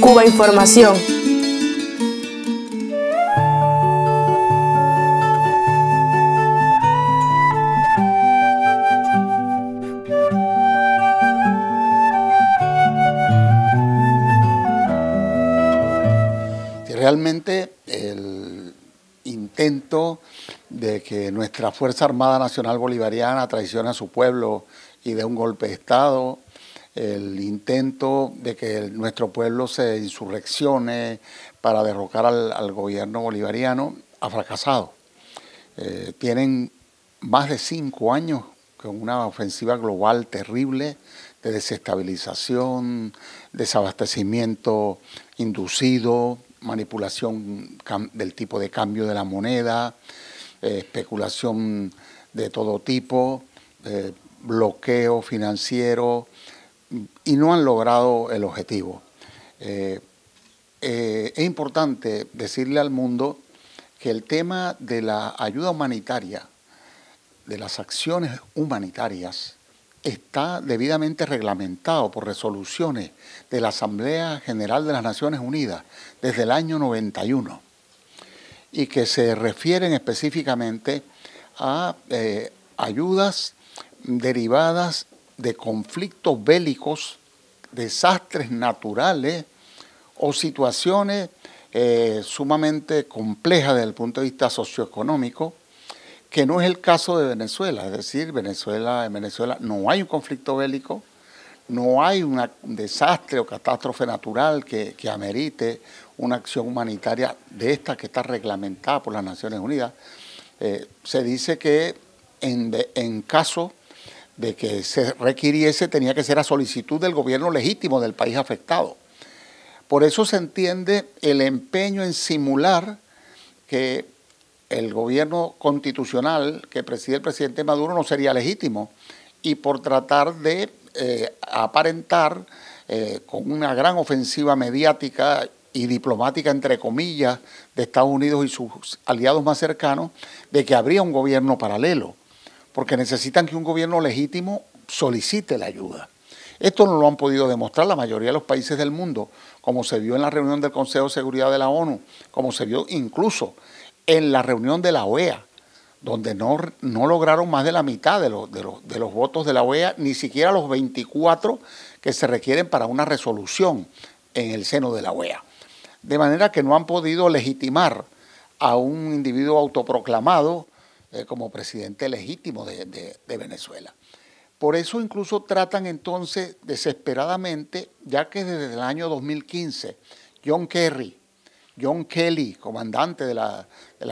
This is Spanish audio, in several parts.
Cuba Información. Realmente el intento de que nuestra Fuerza Armada Nacional Bolivariana traicione a su pueblo y dé un golpe de Estado el intento de que nuestro pueblo se insurreccione para derrocar al, gobierno bolivariano ha fracasado. Eh, tienen más de cinco años con una ofensiva global terrible de desestabilización, desabastecimiento inducido, manipulación del tipo de cambio de la moneda, eh, especulación de todo tipo, eh, bloqueo financiero, y no han logrado el objetivo. Eh, eh, es importante decirle al mundo que el tema de la ayuda humanitaria, de las acciones humanitarias, está debidamente reglamentado por resoluciones de la Asamblea General de las Naciones Unidas desde el año 91 y que se refieren específicamente a eh, ayudas derivadas de conflictos bélicos, desastres naturales o situaciones eh, sumamente complejas desde el punto de vista socioeconómico, que no es el caso de Venezuela. Es decir, Venezuela, en Venezuela no hay un conflicto bélico, no hay un desastre o catástrofe natural que, amerite una acción humanitaria de esta que está reglamentada por las Naciones Unidas. Eh, se dice que en, en caso de que se requiriese tenía que ser a solicitud del gobierno legítimo del país afectado. Por eso se entiende el empeño en simular que el gobierno constitucional que preside el presidente Maduro no sería legítimo y por tratar de eh, aparentar eh, con una gran ofensiva mediática y diplomática, entre comillas, de Estados Unidos y sus aliados más cercanos, de que habría un gobierno paralelo porque necesitan que un gobierno legítimo solicite la ayuda. Esto no lo han podido demostrar la mayoría de los países del mundo, como se vio en la reunión del Consejo de Seguridad de la ONU, como se vio incluso en la reunión de la OEA, donde no, no lograron más de la mitad de, los, de los votos de la OEA, ni siquiera los 24 que se requieren para una resolución en el seno de la OEA. De manera que no han podido legitimar a un individuo autoproclamado eh, como presidente legítimo de, Venezuela. Por eso incluso tratan entonces desesperadamente, ya que desde el año 2015, John Kerry, John Kelly, comandante de la,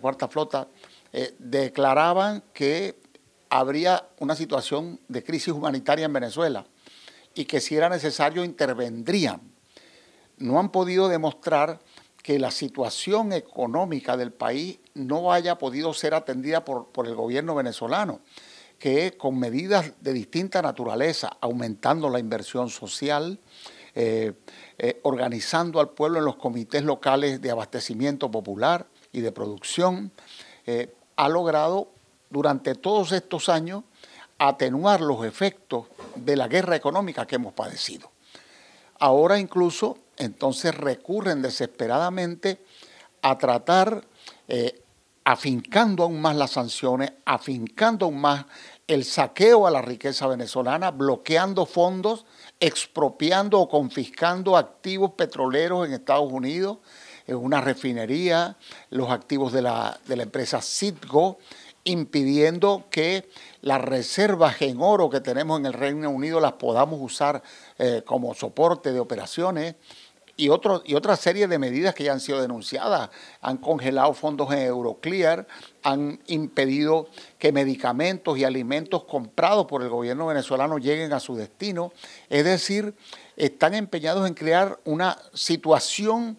Cuarta Flota, eh, declaraban que habría una situación de crisis humanitaria en Venezuela y que si era necesario intervendrían. No han podido demostrar que la situación económica del país no haya podido ser atendida por, el gobierno venezolano, que con medidas de distinta naturaleza, aumentando la inversión social, eh, eh, organizando al pueblo en los comités locales de abastecimiento popular y de producción, eh, ha logrado durante todos estos años atenuar los efectos de la guerra económica que hemos padecido. Ahora incluso entonces recurren desesperadamente a tratar afincando aún más las sanciones, afincando aún más el saqueo a la riqueza venezolana, bloqueando fondos, expropiando o confiscando activos petroleros en Estados Unidos, en una refinería, los activos de la, empresa Citgo, impidiendo que las reservas en oro que tenemos en el Reino Unido las podamos usar eh, como soporte de operaciones y, y otra serie de medidas que ya han sido denunciadas. Han congelado fondos en Euroclear, han impedido que medicamentos y alimentos comprados por el gobierno venezolano lleguen a su destino. Es decir, están empeñados en crear una situación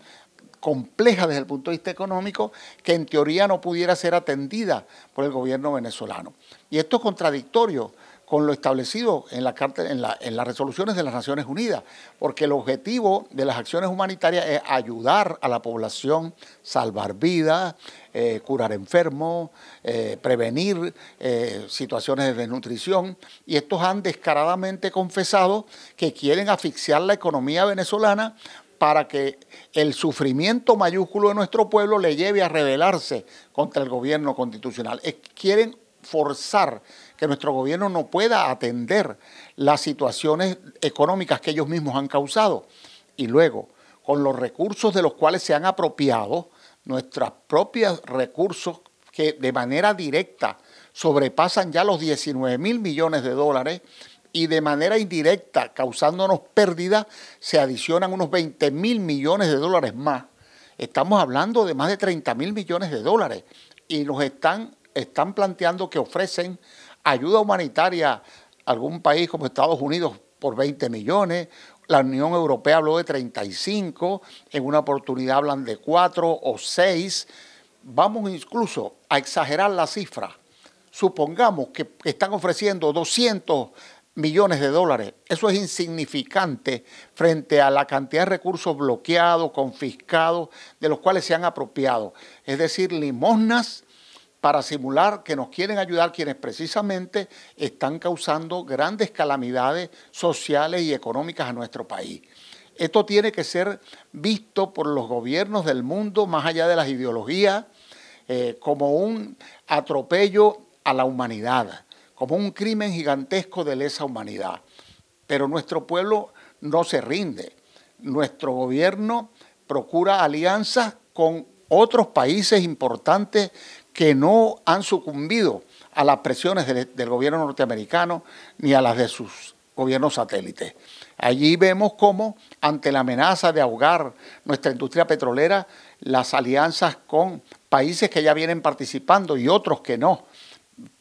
compleja desde el punto de vista económico que en teoría no pudiera ser atendida por el gobierno venezolano. Y esto es contradictorio con lo establecido en, en, las resoluciones de las Naciones Unidas, porque el objetivo de las acciones humanitarias es ayudar a la población, salvar vidas, eh, curar enfermos, eh, prevenir eh, situaciones de desnutrición, y estos han descaradamente confesado que quieren asfixiar la economía venezolana para que el sufrimiento mayúsculo de nuestro pueblo le lleve a rebelarse contra el gobierno constitucional. quieren forzar que nuestro gobierno no pueda atender las situaciones económicas que ellos mismos han causado. Y luego, con los recursos de los cuales se han apropiado, nuestros propios recursos que de manera directa sobrepasan ya los 19 mil millones de dólares y de manera indirecta causándonos pérdidas, se adicionan unos 20 mil millones de dólares más. Estamos hablando de más de 30 mil millones de dólares y nos están están planteando que ofrecen ayuda humanitaria a algún país como Estados Unidos por 20 millones, la Unión Europea habló de 35, en una oportunidad hablan de 4 o 6. Vamos incluso a exagerar la cifra. Supongamos que están ofreciendo 200 millones de dólares. Eso es insignificante frente a la cantidad de recursos bloqueados, confiscados, de los cuales se han apropiado. Es decir, limosnas para simular que nos quieren ayudar quienes precisamente están causando grandes calamidades sociales y económicas a nuestro país. Esto tiene que ser visto por los gobiernos del mundo, más allá de las ideologías, eh, como un atropello a la humanidad, como un crimen gigantesco de lesa humanidad. Pero nuestro pueblo no se rinde. Nuestro gobierno procura alianzas con otros países importantes que no han sucumbido a las presiones del, gobierno norteamericano ni a las de sus gobiernos satélites. Allí vemos cómo, ante la amenaza de ahogar nuestra industria petrolera, las alianzas con países que ya vienen participando y otros que no,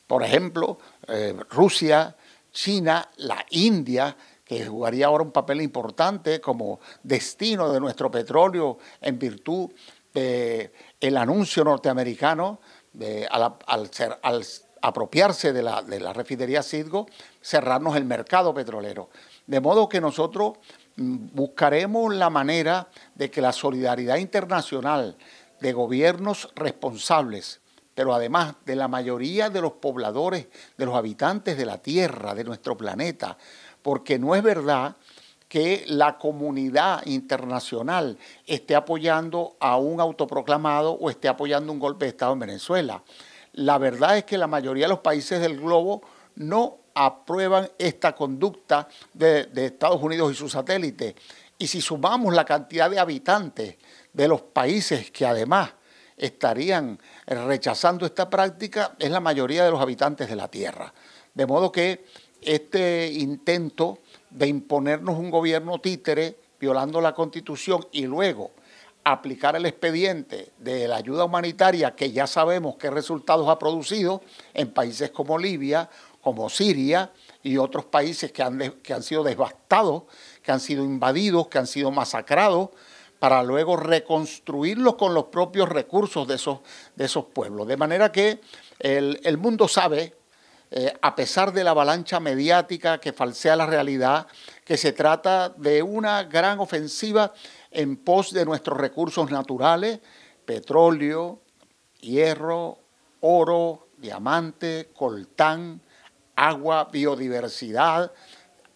por ejemplo, eh, Rusia, China, la India, que jugaría ahora un papel importante como destino de nuestro petróleo en virtud del anuncio norteamericano al, apropiarse de la, refinería Cidgo, cerrarnos el mercado petrolero. De modo que nosotros mm, buscaremos la manera de que la solidaridad internacional de gobiernos responsables, pero además de la mayoría de los pobladores, de los habitantes de la Tierra, de nuestro planeta, porque no es verdad que la comunidad internacional esté apoyando a un autoproclamado o esté apoyando un golpe de Estado en Venezuela. La verdad es que la mayoría de los países del globo no aprueban esta conducta de, Estados Unidos y sus satélites. Y si sumamos la cantidad de habitantes de los países que además estarían rechazando esta práctica, es la mayoría de los habitantes de la Tierra. De modo que este intento de imponernos un gobierno títere violando la constitución y luego aplicar el expediente de la ayuda humanitaria que ya sabemos qué resultados ha producido en países como Libia, como Siria y otros países que han, que han sido devastados, que han sido invadidos, que han sido masacrados, para luego reconstruirlos con los propios recursos de esos, de esos pueblos. De manera que el, el mundo sabe eh, a pesar de la avalancha mediática que falsea la realidad, que se trata de una gran ofensiva en pos de nuestros recursos naturales, petróleo, hierro, oro, diamante, coltán, agua, biodiversidad,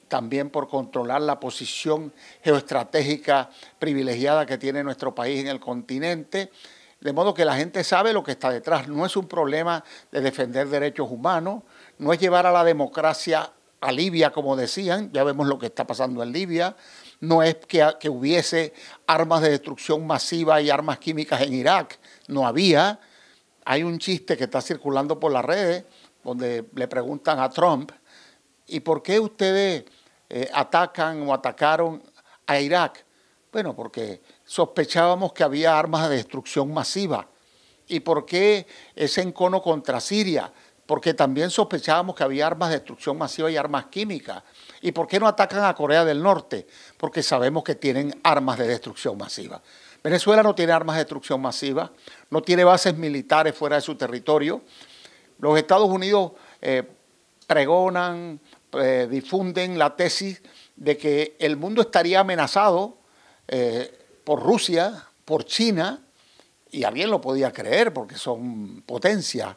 también por controlar la posición geoestratégica privilegiada que tiene nuestro país en el continente. De modo que la gente sabe lo que está detrás. No es un problema de defender derechos humanos, no es llevar a la democracia a Libia, como decían, ya vemos lo que está pasando en Libia, no es que, hubiese armas de destrucción masiva y armas químicas en Irak, no había. Hay un chiste que está circulando por las redes donde le preguntan a Trump, ¿y por qué ustedes eh, atacan o atacaron a Irak? Bueno, porque sospechábamos que había armas de destrucción masiva. ¿Y por qué ese encono contra Siria? porque también sospechábamos que había armas de destrucción masiva y armas químicas. ¿Y por qué no atacan a Corea del Norte? Porque sabemos que tienen armas de destrucción masiva. Venezuela no tiene armas de destrucción masiva, no tiene bases militares fuera de su territorio. Los Estados Unidos eh, pregonan, eh, difunden la tesis de que el mundo estaría amenazado eh, por Rusia, por China, y alguien lo podía creer porque son potencias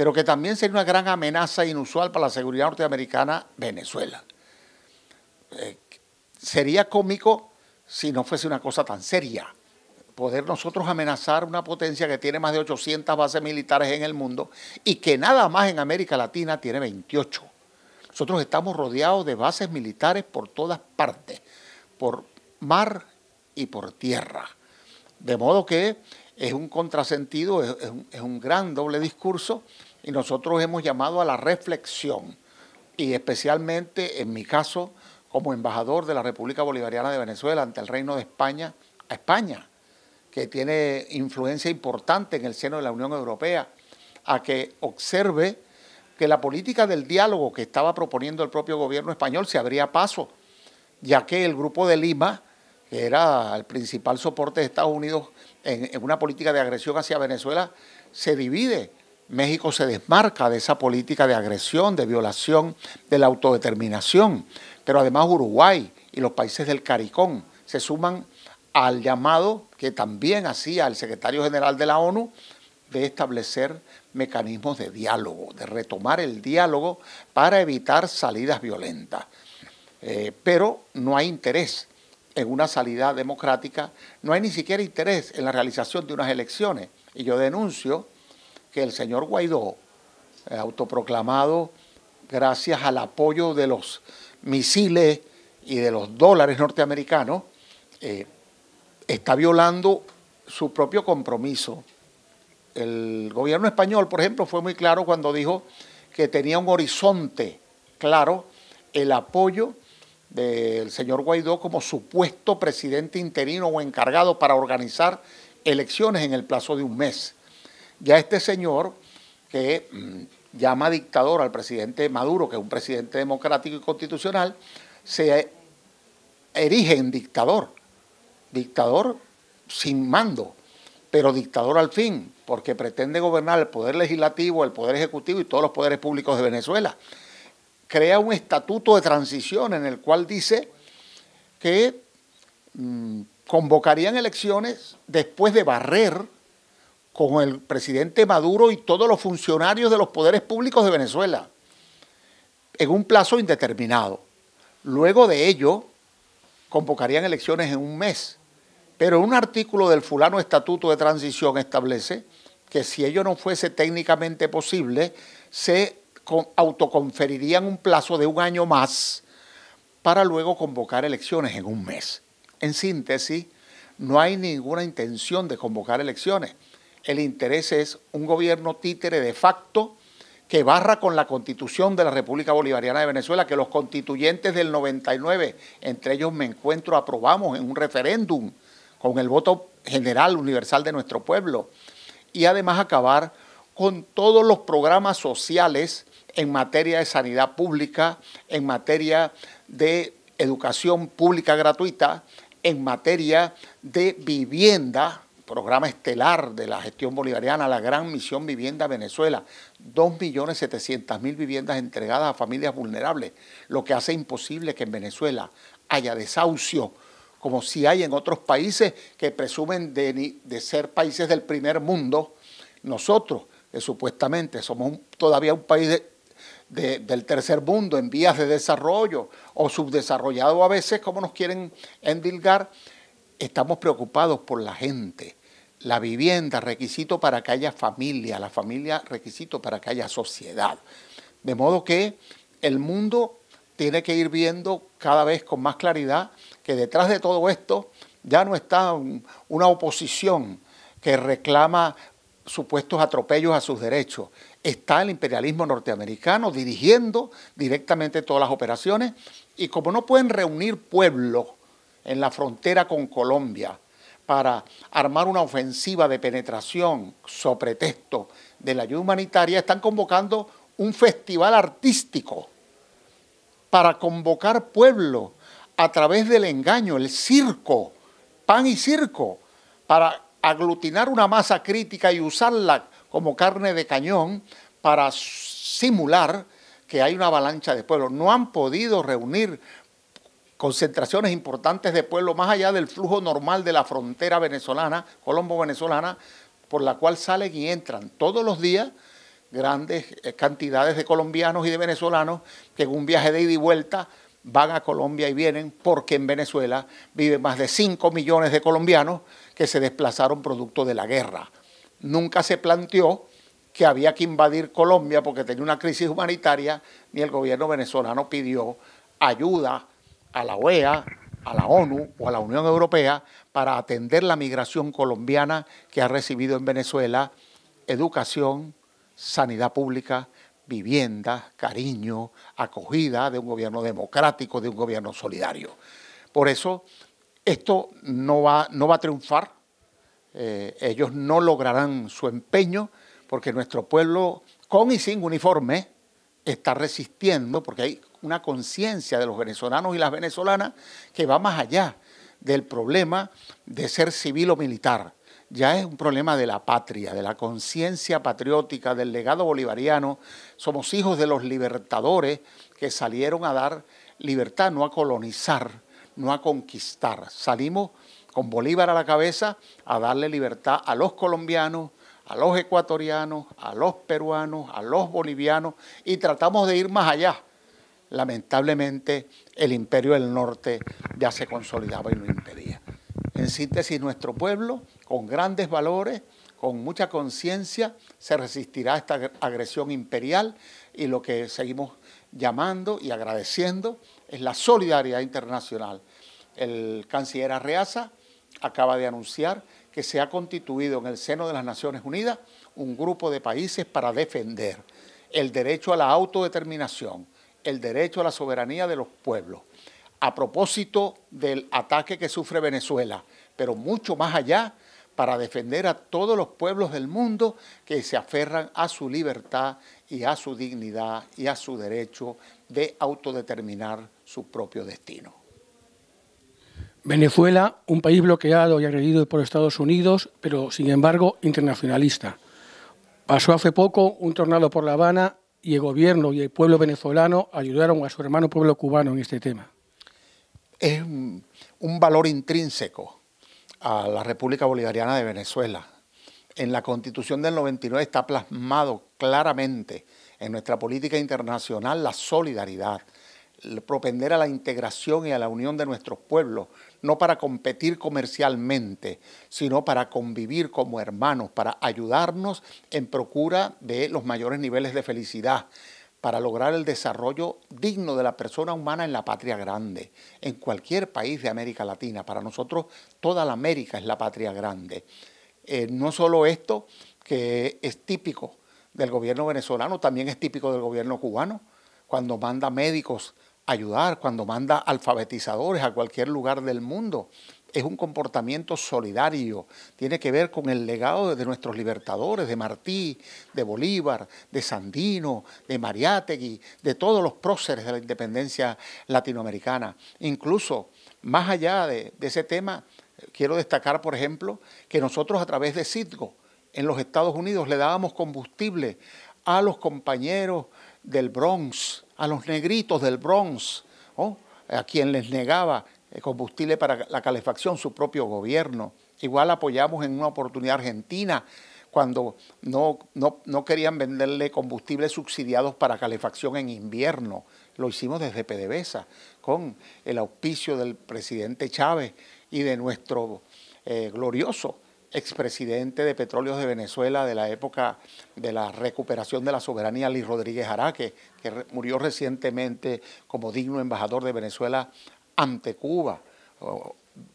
pero que también sería una gran amenaza inusual para la seguridad norteamericana, Venezuela. Eh, sería cómico si no fuese una cosa tan seria. Poder nosotros amenazar una potencia que tiene más de 800 bases militares en el mundo y que nada más en América Latina tiene 28. Nosotros estamos rodeados de bases militares por todas partes, por mar y por tierra. De modo que es un contrasentido, es un gran doble discurso y nosotros hemos llamado a la reflexión y especialmente en mi caso como embajador de la República Bolivariana de Venezuela ante el Reino de España, a España, que tiene influencia importante en el seno de la Unión Europea, a que observe que la política del diálogo que estaba proponiendo el propio gobierno español se abría paso, ya que el Grupo de Lima, que era el principal soporte de Estados Unidos en, en una política de agresión hacia Venezuela, se divide México se desmarca de esa política de agresión, de violación de la autodeterminación, pero además Uruguay y los países del Caricón se suman al llamado que también hacía el secretario general de la ONU de establecer mecanismos de diálogo, de retomar el diálogo para evitar salidas violentas. Eh, pero no hay interés en una salida democrática, no hay ni siquiera interés en la realización de unas elecciones. Y yo denuncio que el señor Guaidó, eh, autoproclamado gracias al apoyo de los misiles y de los dólares norteamericanos, eh, está violando su propio compromiso. El gobierno español, por ejemplo, fue muy claro cuando dijo que tenía un horizonte claro el apoyo del señor Guaidó como supuesto presidente interino o encargado para organizar elecciones en el plazo de un mes. Ya este señor que mm, llama dictador al presidente Maduro, que es un presidente democrático y constitucional, se erige en dictador, dictador sin mando, pero dictador al fin, porque pretende gobernar el poder legislativo, el poder ejecutivo y todos los poderes públicos de Venezuela. Crea un estatuto de transición en el cual dice que mm, convocarían elecciones después de barrer con el presidente Maduro y todos los funcionarios de los poderes públicos de Venezuela en un plazo indeterminado. Luego de ello, convocarían elecciones en un mes. Pero un artículo del fulano Estatuto de Transición establece que si ello no fuese técnicamente posible, se autoconferirían un plazo de un año más para luego convocar elecciones en un mes. En síntesis, no hay ninguna intención de convocar elecciones. El interés es un gobierno títere de facto que barra con la constitución de la República Bolivariana de Venezuela, que los constituyentes del 99, entre ellos me encuentro, aprobamos en un referéndum con el voto general universal de nuestro pueblo. Y además acabar con todos los programas sociales en materia de sanidad pública, en materia de educación pública gratuita, en materia de vivienda, programa estelar de la gestión bolivariana, la gran misión Vivienda Venezuela, 2.700.000 viviendas entregadas a familias vulnerables, lo que hace imposible que en Venezuela haya desahucio, como si hay en otros países que presumen de, ser países del primer mundo. Nosotros, que supuestamente somos todavía un país del tercer mundo en vías de desarrollo o subdesarrollado a veces, como nos quieren endilgar, estamos preocupados por la gente la vivienda, requisito para que haya familia, la familia, requisito para que haya sociedad. De modo que el mundo tiene que ir viendo cada vez con más claridad que detrás de todo esto ya no está una oposición que reclama supuestos atropellos a sus derechos. Está el imperialismo norteamericano dirigiendo directamente todas las operaciones y como no pueden reunir pueblos en la frontera con Colombia, para armar una ofensiva de penetración sobre texto de la ayuda humanitaria, están convocando un festival artístico para convocar pueblo a través del engaño, el circo, pan y circo, para aglutinar una masa crítica y usarla como carne de cañón para simular que hay una avalancha de pueblo. No han podido reunir concentraciones importantes de pueblo más allá del flujo normal de la frontera venezolana, colombo-venezolana, por la cual salen y entran todos los días grandes eh, cantidades de colombianos y de venezolanos que en un viaje de ida y vuelta van a Colombia y vienen porque en Venezuela viven más de 5 millones de colombianos que se desplazaron producto de la guerra. Nunca se planteó que había que invadir Colombia porque tenía una crisis humanitaria, ni el gobierno venezolano pidió ayuda a la OEA, a la ONU o a la Unión Europea para atender la migración colombiana que ha recibido en Venezuela educación, sanidad pública, vivienda, cariño, acogida de un gobierno democrático, de un gobierno solidario. Por eso, esto no va, no va a triunfar, eh, ellos no lograrán su empeño porque nuestro pueblo, con y sin uniforme, está resistiendo, porque hay una conciencia de los venezolanos y las venezolanas que va más allá del problema de ser civil o militar. Ya es un problema de la patria, de la conciencia patriótica, del legado bolivariano. Somos hijos de los libertadores que salieron a dar libertad, no a colonizar, no a conquistar. Salimos con Bolívar a la cabeza a darle libertad a los colombianos, a los ecuatorianos, a los peruanos, a los bolivianos y tratamos de ir más allá lamentablemente el imperio del norte ya se consolidaba y lo impedía. En síntesis, nuestro pueblo, con grandes valores, con mucha conciencia, se resistirá a esta agresión imperial y lo que seguimos llamando y agradeciendo es la solidaridad internacional. El canciller Arreaza acaba de anunciar que se ha constituido en el seno de las Naciones Unidas un grupo de países para defender el derecho a la autodeterminación, el derecho a la soberanía de los pueblos. A propósito del ataque que sufre Venezuela, pero mucho más allá, para defender a todos los pueblos del mundo que se aferran a su libertad y a su dignidad y a su derecho de autodeterminar su propio destino. Venezuela, un país bloqueado y agredido por Estados Unidos, pero sin embargo internacionalista. Pasó hace poco un tornado por La Habana y el gobierno y el pueblo venezolano ayudaron a su hermano pueblo cubano en este tema. Es un, valor intrínseco a la República Bolivariana de Venezuela. En la Constitución del 99 está plasmado claramente en nuestra política internacional la solidaridad, propender a la integración y a la unión de nuestros pueblos, no para competir comercialmente, sino para convivir como hermanos, para ayudarnos en procura de los mayores niveles de felicidad, para lograr el desarrollo digno de la persona humana en la patria grande, en cualquier país de América Latina. Para nosotros toda la América es la patria grande. Eh, no solo esto, que es típico del gobierno venezolano, también es típico del gobierno cubano, cuando manda médicos ayudar, cuando manda alfabetizadores a cualquier lugar del mundo. Es un comportamiento solidario, tiene que ver con el legado de nuestros libertadores, de Martí, de Bolívar, de Sandino, de Mariátegui, de todos los próceres de la independencia latinoamericana. Incluso más allá de, de ese tema, quiero destacar, por ejemplo, que nosotros a través de Citgo en los Estados Unidos le dábamos combustible a los compañeros del Bronx, a los negritos del Bronx, o a quien les negaba combustible para la calefacción su propio gobierno. Igual apoyamos en una oportunidad Argentina cuando no, no, querían venderle combustibles subsidiados para calefacción en invierno. Lo hicimos desde PDVSA, con el auspicio del presidente Chávez y de nuestro eh, glorioso expresidente de Petróleos de Venezuela de la época de la recuperación de la soberanía, Luis Rodríguez Araque, que murió recientemente como digno embajador de Venezuela ante Cuba.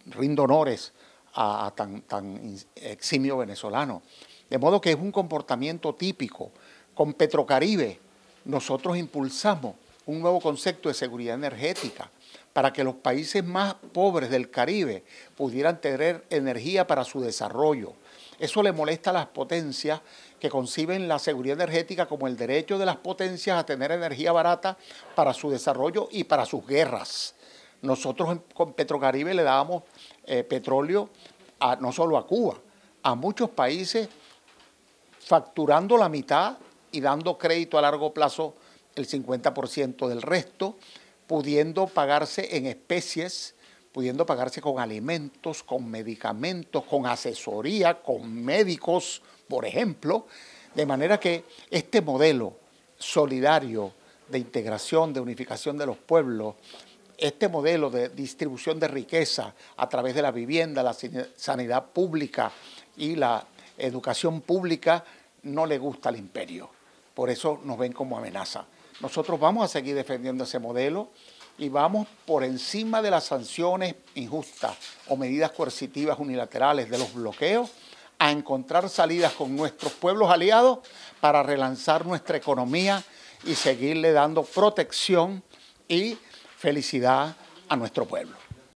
Rindo honores a, tan eximio venezolano. De modo que es un comportamiento típico. Con Petrocaribe nosotros impulsamos un nuevo concepto de seguridad energética para que los países más pobres del Caribe pudieran tener energía para su desarrollo. Eso le molesta a las potencias que conciben la seguridad energética como el derecho de las potencias a tener energía barata para su desarrollo y para sus guerras. Nosotros con Petrocaribe le dábamos eh, petróleo no solo a Cuba, a muchos países facturando la mitad y dando crédito a largo plazo el 50% del resto pudiendo pagarse en especies, pudiendo pagarse con alimentos, con medicamentos, con asesoría, con médicos, por ejemplo. De manera que este modelo solidario de integración, de unificación de los pueblos, este modelo de distribución de riqueza a través de la vivienda, la sanidad pública y la educación pública no le gusta al imperio. Por eso nos ven como amenaza. Nosotros vamos a seguir defendiendo ese modelo y vamos por encima de las sanciones injustas o medidas coercitivas unilaterales de los bloqueos a encontrar salidas con nuestros pueblos aliados para relanzar nuestra economía y seguirle dando protección y felicidad a nuestro pueblo.